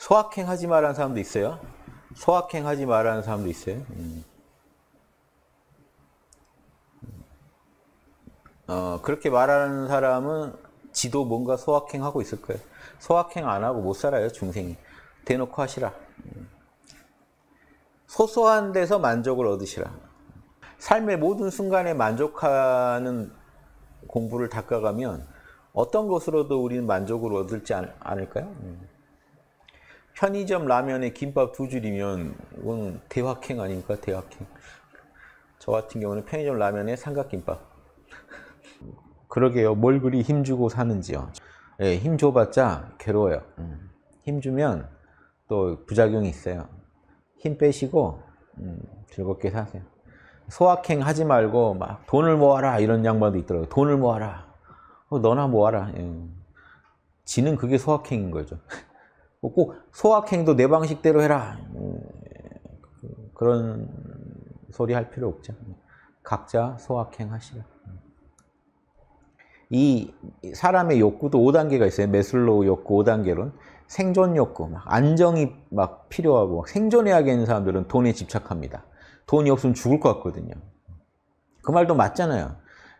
소확행 하지 말라는 사람도 있어요. 소확행 하지 마라는 사람도 있어요. 음. 어, 그렇게 말하는 사람은 지도 뭔가 소확행 하고 있을 거예요. 소확행 안 하고 못 살아요, 중생이. 대놓고 하시라. 음. 소소한 데서 만족을 얻으시라. 삶의 모든 순간에 만족하는 공부를 닦아가면 어떤 것으로도 우리는 만족을 얻을지 않을까요? 음. 편의점 라면에 김밥 두 줄이면 이건 대확행 아닙니까? 대확행. 저 같은 경우는 편의점 라면에 삼각김밥. 그러게요. 뭘 그리 힘주고 사는지요. 예, 힘 줘봤자 괴로워요. 음. 힘 주면 또 부작용이 있어요. 힘 빼시고 음, 즐겁게 사세요. 소확행 하지 말고 막 돈을 모아라 이런 양반도 있더라고요. 돈을 모아라. 어, 너나 모아라. 예. 지는 그게 소확행인 거죠. 꼭 소확행도 내 방식대로 해라 네. 그런 소리 할 필요 없죠 각자 소확행 하시라 이 사람의 욕구도 5단계가 있어요 메슬로우 욕구 5단계론 생존 욕구 막 안정이 막 필요하고 막 생존해야겠는 사람들은 돈에 집착합니다 돈이 없으면 죽을 것 같거든요 그 말도 맞잖아요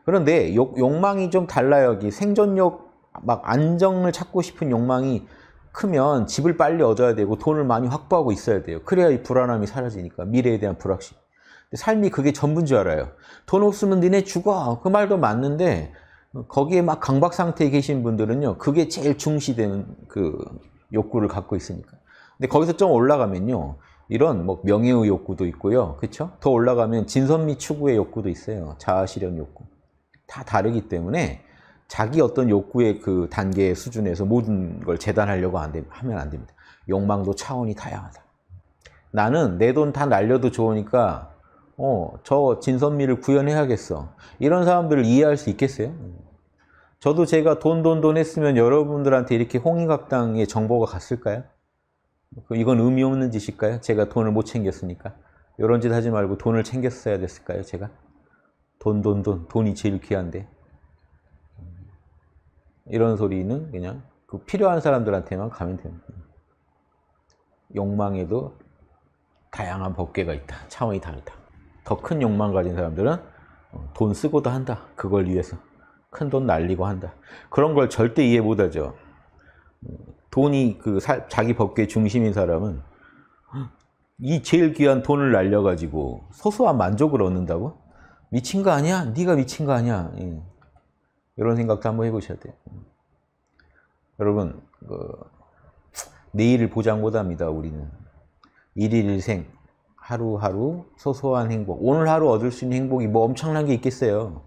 그런데 욕, 욕망이 좀 달라요 여기 생존욕 막 안정을 찾고 싶은 욕망이 크면 집을 빨리 얻어야 되고 돈을 많이 확보하고 있어야 돼요. 그래야 이 불안함이 사라지니까 미래에 대한 불확실. 삶이 그게 전부인 줄 알아요. 돈 없으면 니네 죽어. 그 말도 맞는데 거기에 막 강박 상태에 계신 분들은요. 그게 제일 중시되는 그 욕구를 갖고 있으니까. 근데 거기서 좀 올라가면요. 이런 뭐 명예의 욕구도 있고요. 그렇죠? 더 올라가면 진선미 추구의 욕구도 있어요. 자아실현 욕구. 다 다르기 때문에 자기 어떤 욕구의 그 단계 수준에서 모든 걸 재단하려고 안 되, 하면 안 됩니다. 욕망도 차원이 다양하다. 나는 내 돈 다 날려도 좋으니까 어, 저 진선미를 구현해야겠어. 이런 사람들을 이해할 수 있겠어요? 저도 제가 돈, 돈, 돈 했으면 여러분들한테 이렇게 홍익학당의 정보가 갔을까요? 그 이건 의미 없는 짓일까요? 제가 돈을 못 챙겼으니까. 이런 짓 하지 말고 돈을 챙겼어야 됐을까요, 제가? 돈, 돈, 돈. 돈이 제일 귀한데. 이런 소리는 그냥 그 필요한 사람들한테만 가면 됩니다. 욕망에도 다양한 법계가 있다. 차원이 다르다. 더 큰 욕망 가진 사람들은 어, 돈 쓰고도 한다. 그걸 위해서. 큰 돈 날리고 한다. 그런 걸 절대 이해 못하죠. 돈이 그 사, 자기 법계 중심인 사람은 이 제일 귀한 돈을 날려가지고 소소한 만족을 얻는다고? 미친 거 아니야? 네가 미친 거 아니야? 예. 이런 생각도 한번 해보셔야 돼요. 여러분 그 내일을 보장 못합니다. 우리는 일일일생 하루하루 소소한 행복 오늘 하루 얻을 수 있는 행복이 뭐 엄청난 게 있겠어요.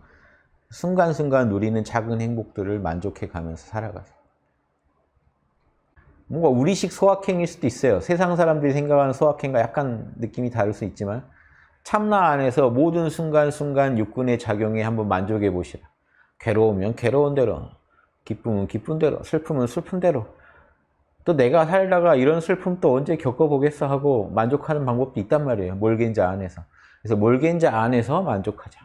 순간순간 누리는 작은 행복들을 만족해 가면서 살아가세요. 뭔가 우리식 소확행일 수도 있어요. 세상 사람들이 생각하는 소확행과 약간 느낌이 다를 수 있지만 참나 안에서 모든 순간순간 육군의 작용에 한번 만족해 보시라. 괴로우면 괴로운 대로 기쁨은 기쁜 대로, 슬픔은 슬픈 대로. 또 내가 살다가 이런 슬픔 또 언제 겪어보겠어 하고 만족하는 방법도 있단 말이에요. 몰겐자 안에서. 그래서 몰겐자 안에서 만족하자.